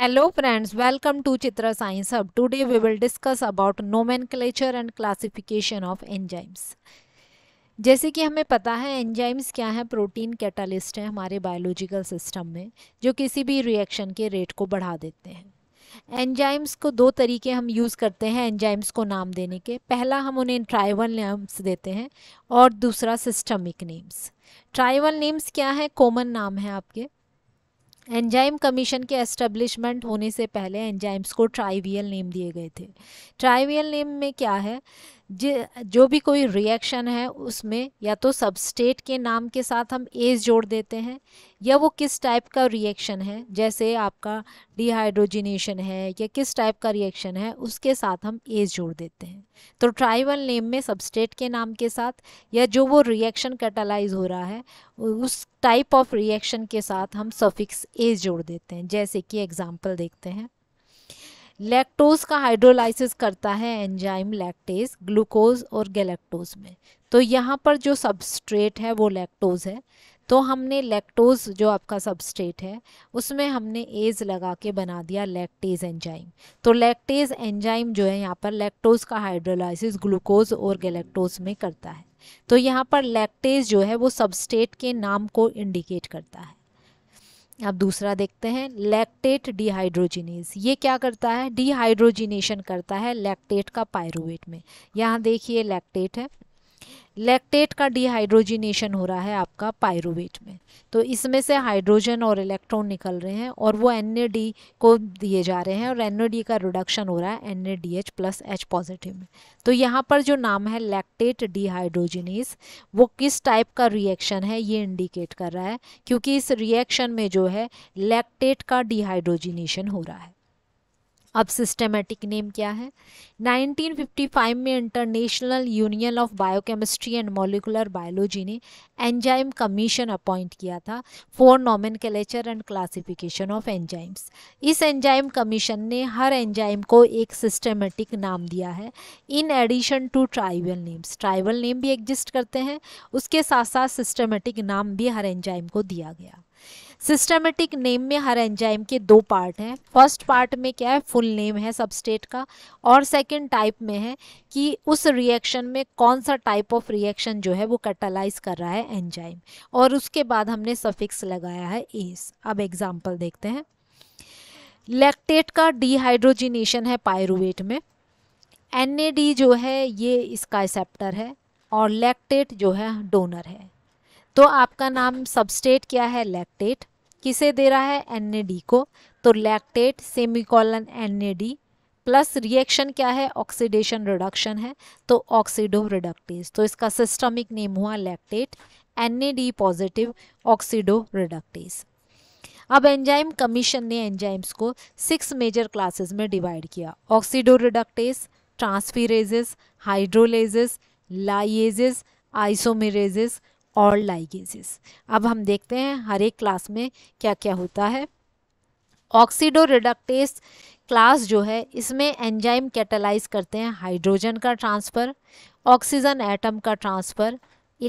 Friends welcome to Chitra science अब Hub. We will discuss about about nomenclature and classification of enzymes जैसे कि हमें पता है एंजाइम्स क्या है प्रोटीन कैटालिस्ट हैं हमारे बायोलॉजिकल सिस्टम में जो किसी भी रिएक्शन के रेट को बढ़ा देते हैं एंजाइम्स को दो तरीके हम यूज़ करते हैं एंजाइम्स को नाम देने के पहला हम उन्हें ट्राइवल नेम्स देते हैं और दूसरा सिस्टमिक नेम्स ट्राइवल नेम्स क्या है कॉमन नाम है आपके एंजाइम कमीशन के एस्टेब्लिशमेंट होने से पहले एंजाइम्स को ट्राइवियल नेम दिए गए थे ट्राइवियल नेम में क्या है जो भी कोई रिएक्शन है उसमें या तो सबस्टेट के नाम के साथ हम एज जोड़ देते हैं या वो किस टाइप का रिएक्शन है जैसे आपका डिहाइड्रोजिनेशन है या किस टाइप का रिएक्शन है उसके साथ हम एज जोड़ देते हैं तो ट्राइवल नेम में सबस्टेट के नाम के साथ या जो वो रिएक्शन कैटालाइज हो रहा है उस टाइप ऑफ रिएक्शन के साथ हम सफिक्स एज जोड़ देते हैं जैसे कि एग्ज़ाम्पल देखते हैं लैक्टोज का हाइड्रोलाइसिस करता है एंजाइम लैक्टेज ग्लूकोज और गैलेक्टोज में तो यहाँ पर जो सबस्ट्रेट है वो लैक्टोज है तो हमने लैक्टोज जो आपका सबस्ट्रेट है उसमें हमने एज लगा के बना दिया लैक्टेज एंजाइम तो लैक्टेज एंजाइम जो है यहाँ पर लैक्टोज का हाइड्रोलाइसिस ग्लूकोज और गैलेक्टोज में करता है तो यहाँ पर लैक्टेज जो है वो सबस्टेट के नाम को इंडिकेट करता है अब दूसरा देखते हैं लैक्टेट डिहाइड्रोजिनेज ये क्या करता है डिहाइड्रोजिनेशन करता है लैक्टेट का पायरुवेट में यहाँ देखिए लैक्टेट है लैक्टेट का डिहाइड्रोजिनेशन हो रहा है आपका पायरोवेट में तो इसमें से हाइड्रोजन और इलेक्ट्रॉन निकल रहे हैं और वो एन को दिए जा रहे हैं और एन का रिडक्शन हो रहा है एन प्लस एच पॉजिटिव में तो यहाँ पर जो नाम है लैक्टेट डिहाइड्रोजिनेस वो किस टाइप का रिएक्शन है ये इंडिकेट कर रहा है क्योंकि इस रिएक्शन में जो है लैक्टेट का डिहाइड्रोजिनेशन हो रहा है अब सिस्टमेटिक नेम क्या है 1955 में international union of biochemistry and molecular biology ने एंजाइम कमीशन अपॉइंट किया था for nomen and classification of enzymes इस एंजाइम कमीशन ने हर एंजाइम को एक सिस्टमेटिक नाम दिया है in addition to tribal names tribal name भी एग्जिस्ट करते हैं उसके साथ साथ सिस्टमेटिक नाम भी हर एंजाइम को दिया गया सिस्टमेटिक नेम में हर एंजाइम के दो पार्ट हैं फर्स्ट पार्ट में क्या है फुल नेम है सबस्टेट का और सेकेंड टाइप में है कि उस रिएक्शन में कौन सा टाइप ऑफ रिएक्शन जो है वो कैटलाइज कर रहा है एंजाइम और उसके बाद हमने सफिक्स लगाया है एस अब एग्जाम्पल देखते हैं लैक्टेट का डिहाइड्रोजिनेशन है पायरुवेट में एन जो है ये इसका एक्सेप्टर है और लैक्टेट जो है डोनर है तो आपका नाम सबस्टेट क्या है लैक्टेट किसे दे रहा है एन को तो lactate semicolon N plus reaction क्या है ऑक्सीडेशन रिडक्शन है तो ऑक्सीडो रिडक्टेज तो इसका सिस्टमिक नेम हुआ lactate N positive oxidoreductase अब एंजाइम कमीशन ने एंजाइम्स को सिक्स मेजर क्लासेस में डिवाइड किया oxidoreductase transferases hydrolases lyases isomerases और लाइगेजेस अब हम देखते हैं हर एक क्लास में क्या क्या होता है ऑक्सीडो रिडक्टेस क्लास जो है इसमें एंजाइम कैटलाइज करते हैं हाइड्रोजन का ट्रांसफ़र ऑक्सीजन एटम का ट्रांसफ़र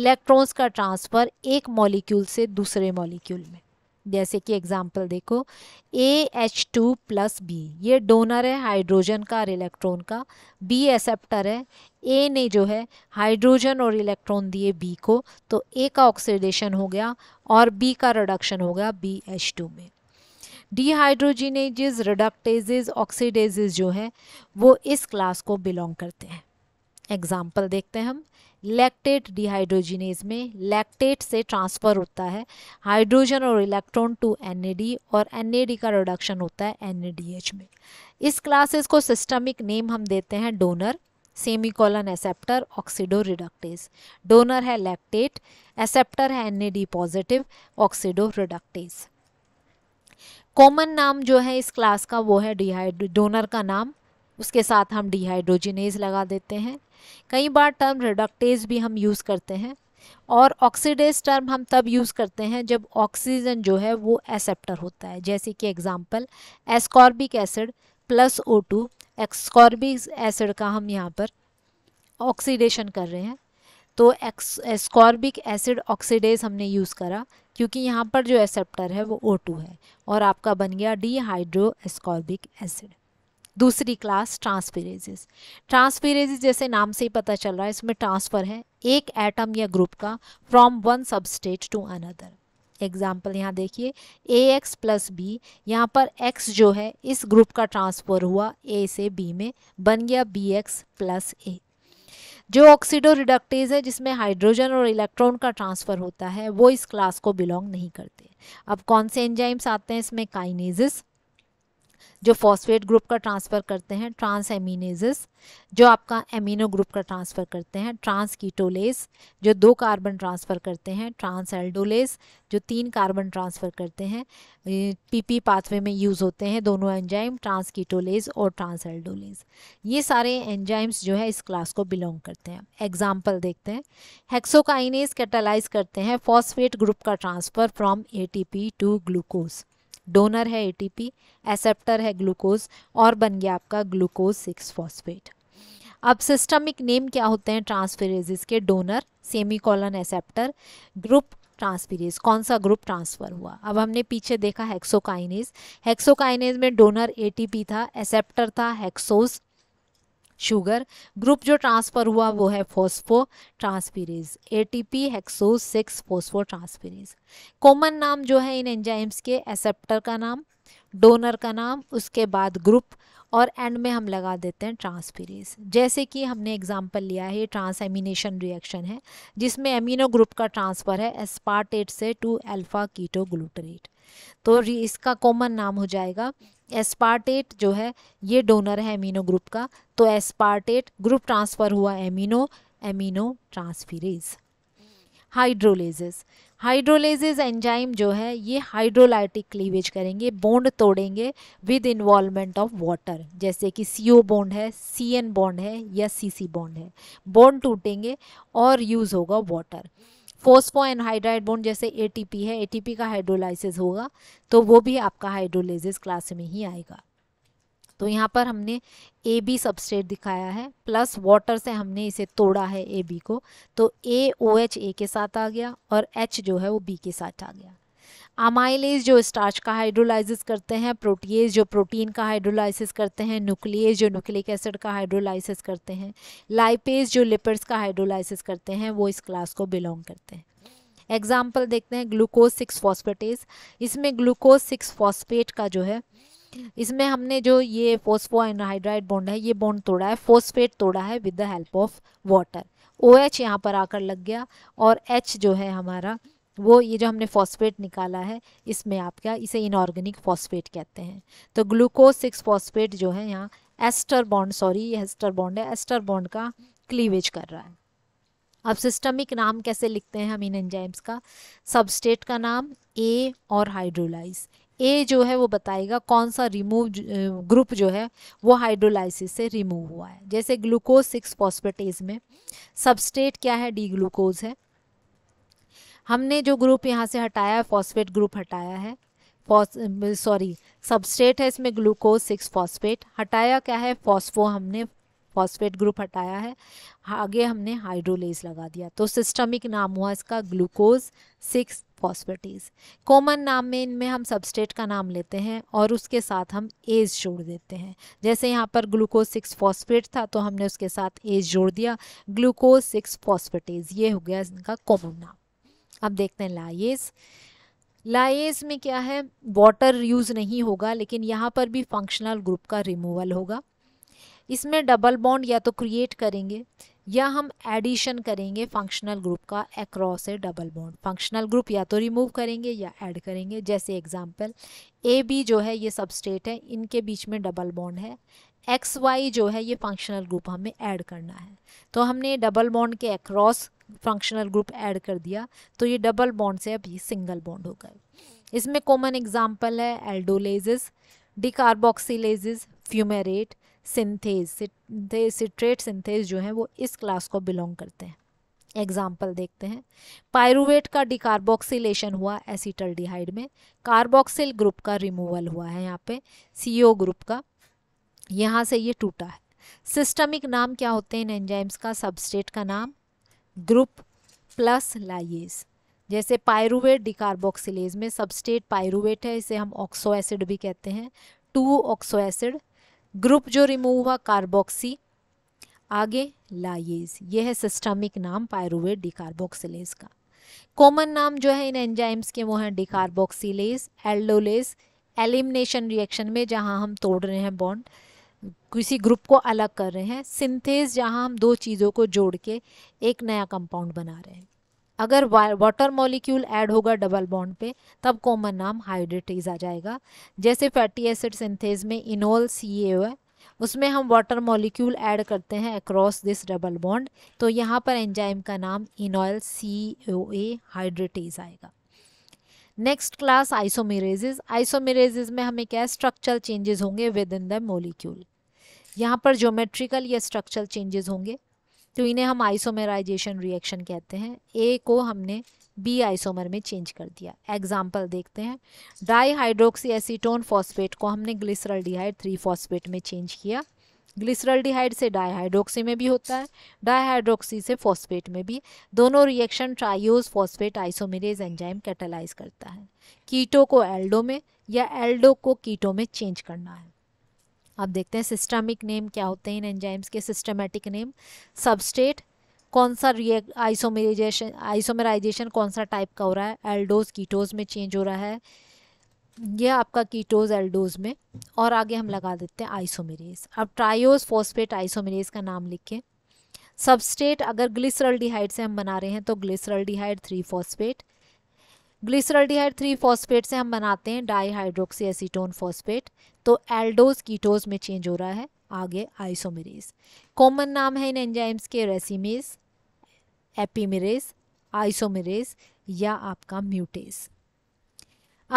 इलेक्ट्रॉन्स का ट्रांसफ़र एक मॉलिक्यूल से दूसरे मॉलिक्यूल में जैसे कि एग्जाम्पल देखो A H two plus B ये डोनर है हाइड्रोजन का और इलेक्ट्रॉन का बी एसेप्टर है ए ने जो है हाइड्रोजन और इलेक्ट्रॉन दिए बी को तो ए का ऑक्सीडेशन हो गया और बी का रिडक्शन हो गया बी एच टू में डीहाइड्रोजिनेजेस रिडक्टेजेज ऑक्सीडेज जो है वो इस क्लास को बिलोंग करते हैं एग्जाम्पल देखते हैं हम लैक्टेट डिहाइड्रोजिनेज में लैक्टेट से ट्रांसफ़र होता है हाइड्रोजन और इलेक्ट्रॉन टू एन और एन का रिडक्शन होता है एन में इस क्लासेस को सिस्टमिक नेम हम देते हैं donor semicolon acceptor oxidoreductase donor है लैक्टेट एसेप्टर है N positive oxidoreductase common नाम जो है इस क्लास का वो है डिहाइड्रो डोनर का नाम उसके साथ हम डिहाइड्रोजिनेज लगा देते हैं कई बार टर्म रिडक्टेज भी हम यूज़ करते हैं और ऑक्सीडेज टर्म हम तब यूज़ करते हैं जब ऑक्सीजन जो है वो एसेप्टर होता है जैसे कि example ascorbic acid plus O two ascorbic acid का हम यहाँ पर ऑक्सीडेशन कर रहे हैं तो एस्कॉर्बिक एसिड ऑक्सीडेज हमने यूज़ करा क्योंकि यहाँ पर जो एसेप्टर है वो ओ टू है और आपका बन गया डी हाइड्रो एस्कॉर्बिक एसिड दूसरी क्लास ट्रांसफेरेजिस ट्रांसफेरेजिस जैसे नाम से ही पता चल रहा है इसमें ट्रांसफ़र है एक एटम या ग्रुप का from one substrate to another example यहाँ देखिए ए एक्स प्लस बी यहाँ पर एक्स जो है इस ग्रुप का ट्रांसफ़र हुआ ए से बी में बन गया बी एक्स प्लस ए जो ऑक्सीडो रिडक्टेज है जिसमें हाइड्रोजन और इलेक्ट्रॉन का ट्रांसफ़र होता है वो इस क्लास को बिलोंग नहीं करते अब कौन से एंजाइम्स आते हैं इसमें काइनेजिस जो फॉस्फेट ग्रुप का ट्रांसफ़र करते हैं ट्रांस एमिनेजेस जो आपका एमिनो ग्रुप का ट्रांसफ़र करते हैं ट्रांस कीटोलेस जो दो कार्बन ट्रांसफ़र करते हैं ट्रांस एल्डोलेस जो तीन कार्बन ट्रांसफ़र करते हैं पीपी पाथवे में यूज़ होते हैं दोनों एंजाइम ट्रांस कीटोलेस और ट्रांस एल्डोलेस ये सारे एंजाइम्स जो है इस क्लास को बिलोंग करते हैं एग्जाम्पल देखते हैं हेक्सोकाइनेस कैटालाइज करते हैं फॉस्फेट ग्रुप का transfer from A to glucose donor है एटीपी एसेप्टर है ग्लूकोज और बन गया आपका ग्लूकोज सिक्स फॉस्फेट अब सिस्टमिक नेम क्या होते हैं ट्रांसफेरेजिस के donor semicolon acceptor group transferase कौन सा ग्रुप ट्रांसफ़र हुआ अब हमने पीछे देखा हेक्सोकाइनेज हेक्सोकाइनेज में डोनर एटीपी था एसेप्टर था हेक्सोस शुगर ग्रुप जो ट्रांसफ़र हुआ वो है phospho transferase P hexose six phospho ट्रांसपीरेज common नाम जो है इन एंजाइम्स के एसेप्टर का नाम डोनर का नाम उसके बाद ग्रुप और एंड में हम लगा देते हैं ट्रांसपीरेज जैसे कि हमने एग्जांपल लिया है ये ट्रांस एमिनेशन रिएक्शन है जिसमें एमिनो ग्रुप का ट्रांसफ़र है एस्पार्टेट से टू अल्फ़ा कीटो ग्लूटरेट तो इसका कॉमन नाम हो जाएगा एस्पार्टेट जो है ये डोनर है एमिनो ग्रुप का तो एस्पार्टेट ग्रुप ट्रांसफ़र हुआ amino amino transferase hydrolases hydrolases enzyme जो है ये हाइड्रोलाइटिक क्लीवेज करेंगे बॉन्ड तोड़ेंगे विद इन्वॉल्वमेंट ऑफ वाटर जैसे कि सी ओ बॉन्ड है सी एन बॉन्ड है या सी सी बॉन्ड है बॉन्ड टूटेंगे और यूज़ होगा वाटर फोस्फो एनहाइड्राइड बॉन्ड जैसे ए टी पी है ए टी पी का हाइड्रोलाइसिस होगा तो वो भी आपका हाइड्रोलेजिस क्लास में ही आएगा तो यहाँ पर हमने ए बी सबस्टेट दिखाया है प्लस वाटर से हमने इसे तोड़ा है ए बी को तो ए ओ एच ए के साथ आ गया और एच जो है वो बी के साथ आ गया अमाइलेज जो स्टार्च का हाइड्रोलाइसिस करते हैं प्रोटीज जो प्रोटीन का हाइड्रोलाइसिस करते हैं न्यूक्लियस जो न्यूक्लिक एसिड का हाइड्रोलाइसिस करते हैं लाइपेज जो लिपिड्स का हाइड्रोलाइसिस करते हैं वो इस क्लास को बिलोंग करते हैं एग्जाम्पल देखते हैं ग्लूकोज सिक्स फॉस्फेटेज इसमें ग्लूकोज सिक्स फॉस्फेट का जो है इसमें हमने जो ये फोस्फो एनहाइड्राइड बॉन्ड है ये बॉन्ड तोड़ा है फोस्फेट तोड़ा है with the help of water O H यहाँ पर आकर लग गया और एच जो है हमारा वो ये जो हमने फॉस्फेट निकाला है इसमें आप क्या इसे इनऑर्गेनिक फॉस्फेट कहते हैं तो ग्लूकोज सिक्स फॉस्फेट जो है यहाँ एस्टर बॉन्ड सॉरी ये एस्टर बॉन्ड है एस्टर बॉन्ड का क्लीवेज कर रहा है अब सिस्टमिक नाम कैसे लिखते हैं हम इन एंजाइम्स का सबस्टेट का नाम ए और हाइड्रोलाइज ए जो है वो बताएगा कौन सा रिमूव ग्रुप जो है वो हाइड्रोलाइसिस से रिमूव हुआ है जैसे ग्लूकोज सिक्स फॉस्फेटेज में सबस्टेट क्या है डी ग्लूकोज है हमने जो ग्रुप यहाँ से हटाया है फॉस्फेट ग्रुप हटाया है सॉरी सबस्टेट है इसमें ग्लूकोज सिक्स फॉस्फेट हटाया क्या है फॉस्फो हमने फॉस्फेट ग्रुप हटाया है आगे हमने हाइड्रोलेज लगा दिया तो सिस्टमिक नाम हुआ इसका ग्लूकोज सिक्स फॉस्फेटीज कॉमन नाम में इनमें हम सबस्टेट का नाम लेते हैं और उसके साथ हम एज जोड़ देते हैं जैसे यहाँ पर ग्लूकोज सिक्स फॉस्फेट था तो हमने उसके साथ एज जोड़ दिया ग्लूकोज सिक्स फॉस्फेटीज ये हो गया इनका कॉमन नाम अब देखते हैं लाइज लाइज में क्या है वाटर यूज़ नहीं होगा लेकिन यहाँ पर भी फंक्शनल ग्रुप का रिमूवल होगा इसमें डबल बॉन्ड या तो क्रिएट करेंगे या हम एडिशन करेंगे फंक्शनल ग्रुप का across a double bond functional group या तो रिमूव करेंगे या ऐड करेंगे जैसे एग्जांपल ए बी जो है ये सबस्टेट है इनके बीच में डबल बॉन्ड है एक्स वाई जो है ये फंक्शनल ग्रुप हमें ऐड करना है तो हमने डबल बॉन्ड के एक्रॉस फंक्शनल ग्रुप ऐड कर दिया तो ये डबल बॉन्ड से अब ये सिंगल बॉन्ड हो गए इसमें कॉमन एग्जाम्पल है aldolase decarboxylases fumarate synthase synthase citrate synthase जो हैं वो इस क्लास को बिलोंग करते हैं एग्जाम्पल देखते हैं पायरुवेट का डिकार्बोक्सिलेशन हुआ डिहाइड में कार्बोक्सिल ग्रुप का रिमूवल हुआ है यहाँ पे सीओ ग्रुप का यहाँ से ये टूटा है सिस्टमिक नाम क्या होते हैं इन एंजाइम्स का सबस्टेट का नाम ग्रुप प्लस लाइज जैसे पायरुवेट डिकार्बोक्सिलेज में सबस्टेट पायरुवेट है इसे हम ऑक्सो एसिड भी कहते हैं टू ऑक्सो एसिड ग्रुप जो रिमूव हुआ कार्बोक्सी आगे लाइज यह है सिस्टमिक नाम पायरुवेट डिकार्बोक्सिलेज का कॉमन नाम जो है इन एंजाइम्स के वो हैं डिकार्बोक्सिलेज एल्डोलेज एलिमिनेशन रिएक्शन में जहाँ हम तोड़ रहे हैं बॉन्ड किसी ग्रुप को अलग कर रहे हैं सिंथेस जहाँ हम दो चीज़ों को जोड़ के एक नया कंपाउंड बना रहे हैं अगर वाटर मॉलिक्यूल ऐड होगा डबल बॉन्ड पे तब कॉमन नाम हाइड्रेटेज आ जाएगा जैसे फैटी एसिड सिंथेज में इनोल सी है उसमें हम वाटर मॉलिक्यूल ऐड करते हैं अक्रॉस दिस डबल बॉन्ड तो यहाँ पर एंजाइम का नाम इनोल सी ओ ए हाइड्रेटेज आएगा नेक्स्ट क्लास आइसोमेरेजेस आइसोमेरेजेस में हमें क्या स्ट्रक्चरल चेंजेस होंगे विद इन द मोलिक्यूल यहाँ पर ज्योमेट्रिकल या स्ट्रक्चरल चेंजेस होंगे तो इन्हें हम आइसोमेराइजेशन रिएक्शन कहते हैं ए को हमने बी आइसोमर में चेंज कर दिया एग्जाम्पल देखते हैं डाई हाइड्रोक्सी एसीटोन फॉस्फेट को हमने ग्लिसरल डिहाइड थ्री फॉस्फेट में चेंज किया ग्लिसरल डिहाइड से डाईहाइड्रोक्सी में भी होता है डाईहाइड्रोक्सी से फॉस्फेट में भी दोनों reaction triose phosphate isomerase enzyme catalyse करता है कीटो को एल्डो में या एल्डो को कीटो में चेंज करना है आप देखते हैं सिस्टमिक नेम क्या होते हैं इन एंजाइम्स के सिस्टमेटिक नेम सबस्टेट कौन सा रिएक्ट आइसोमेराइजेशन आइसोमेराइजेशन कौन सा टाइप का हो रहा है एल्डोज कीटोज में चेंज हो रहा है यह आपका कीटोज एल्डोज में और आगे हम लगा देते हैं आइसोमेरेज अब ट्रायोज फॉस्फेट आइसोमेरेज का नाम लिखें सबस्टेट अगर ग्लिसरल डिहाइड से हम बना रहे हैं तो glyceraldehyde three phosphate glyceraldehyde three phosphate से हम बनाते हैं डाई हाइड्रोक्सी एसीटोन फॉस्फेट तो एल्डोज कीटोज में चेंज हो रहा है आगे आइसोमेरेज कॉमन नाम है इन एंजाइम्स के रेसिमेज एपीमेरेज आइसोमेरेज या आपका म्यूटेज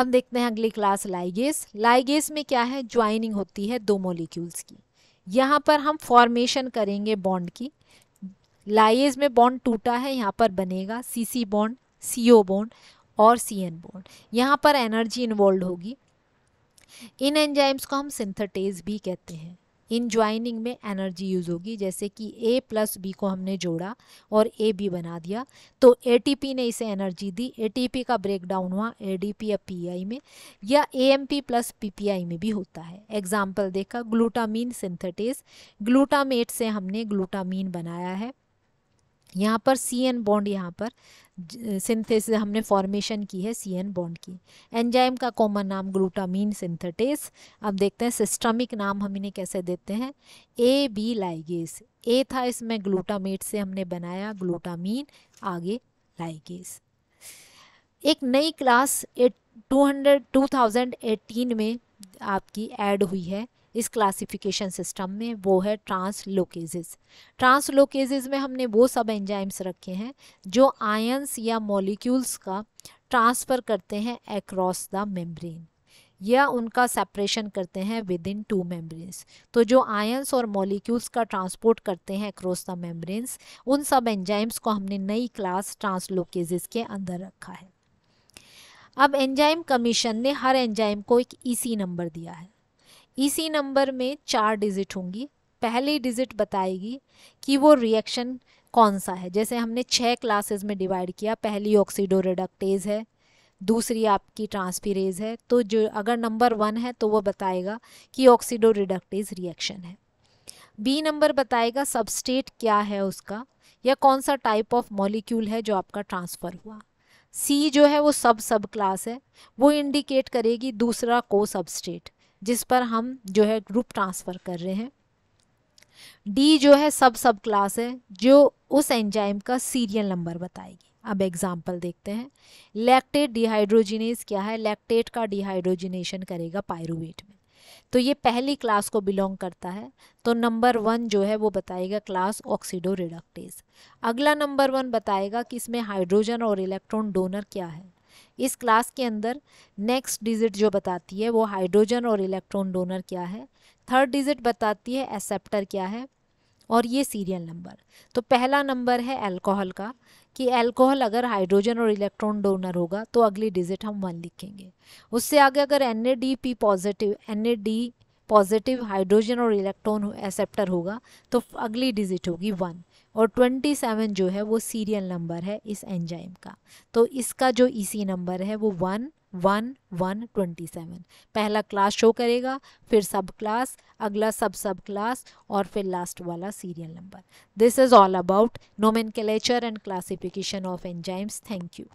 अब देखते हैं अगली क्लास लाइगेस लाइगेस में क्या है ज्वाइनिंग होती है दो मोलिक्यूल्स की यहाँ पर हम फॉर्मेशन करेंगे बॉन्ड की लाइज में बॉन्ड टूटा है यहाँ पर बनेगा सी सी बॉन्ड सी ओ बॉन्ड और सी एन बॉन्ड यहाँ पर एनर्जी इन्वॉल्व होगी इन एंजाइम्स को हम सिंथेटेज भी कहते हैं इन ज्वाइनिंग में एनर्जी यूज़ होगी जैसे कि ए प्लस बी को हमने जोड़ा और ए बी बना दिया तो पी ने इसे एनर्जी दी पी का ब्रेकडाउन हुआ पी या आई में या पी प्लस आई में भी होता है एग्जाम्पल देखा ग्लूटामीन सिंथेटेज ग्लूटामेट से हमने ग्लूटामीन बनाया है यहाँ पर सी एन बॉन्ड यहाँ पर सिंथेस हमने फॉर्मेशन की है सी एन बॉन्ड की एंजाइम का कॉमन नाम ग्लूटामीन सिंथेटेस अब देखते हैं सिस्टमिक नाम हम इन्हें कैसे देते हैं ए बी लाइगेस ए था इसमें ग्लूटामेट से हमने बनाया ग्लूटामीन आगे लाइगेस एक नई class eight two hundred two thousand eighteen में आपकी एड हुई है इस क्लासिफिकेशन सिस्टम में वो है ट्रांसलोकेजेस ट्रांसलोकेजेस में हमने वो सब एंजाइम्स रखे हैं जो आयंस या मॉलिक्यूल्स का ट्रांसफ़र करते हैं एक्रॉस द मेम्ब्रेन या उनका सेपरेशन करते हैं विद इन टू मेम्ब्रेन्स तो जो आयंस और मॉलिक्यूल्स का ट्रांसपोर्ट करते हैं अक्रॉस द मेम्ब्रेन्स उन सब एंजाइम्स को हमने नई क्लास ट्रांसलोकेजेस के अंदर रखा है अब एंजाइम कमीशन ने हर एंजाइम को एक ईसी नंबर दिया है इसी नंबर में चार डिजिट होंगी पहली डिजिट बताएगी कि वो रिएक्शन कौन सा है जैसे हमने छः क्लासेस में डिवाइड किया पहली ऑक्सीडो रिडक्टेज है दूसरी आपकी ट्रांसफीरेज है तो जो अगर नंबर वन है तो वो बताएगा कि ऑक्सीडो रिडक्टेज रिएक्शन है बी नंबर बताएगा सबस्टेट क्या है उसका या कौन सा टाइप ऑफ मॉलिक्यूल है जो आपका ट्रांसफ़र हुआ सी जो है वो सब सब क्लास है वो इंडिकेट करेगी दूसरा को सबस्टेट जिस पर हम जो है ग्रुप ट्रांसफ़र कर रहे हैं डी जो है सब सब क्लास है जो उस एंजाइम का सीरियल नंबर बताएगी अब एग्जाम्पल देखते हैं लैक्टेट डिहाइड्रोजिनेस क्या है लैक्टेट का डिहाइड्रोजिनेशन करेगा पायरुवेट में तो ये पहली क्लास को बिलोंग करता है तो नंबर वन जो है वो बताएगा क्लास ऑक्सीडो रिडक्टेज अगला नंबर वन बताएगा कि इसमें हाइड्रोजन और इलेक्ट्रॉन डोनर क्या है इस क्लास के अंदर नेक्स्ट डिजिट जो बताती है वो हाइड्रोजन और इलेक्ट्रॉन डोनर क्या है थर्ड डिजिट बताती है एक्सेप्टर क्या है और ये सीरियल नंबर तो पहला नंबर है अल्कोहल का कि अल्कोहल अगर हाइड्रोजन और इलेक्ट्रॉन डोनर होगा तो अगली डिजिट हम वन लिखेंगे उससे आगे अगर N positive N positive hydrogen और इलेक्ट्रॉन एक्सेप्टर होगा तो अगली डिजिट होगी वन और 27 जो है वो सीरियल नंबर है इस एंजाइम का तो इसका जो ईसी e नंबर है वो one one one twenty seven पहला क्लास शो करेगा फिर सब क्लास अगला सब सब क्लास और फिर लास्ट वाला serial number this is all about nomen and classification of enzymes thank you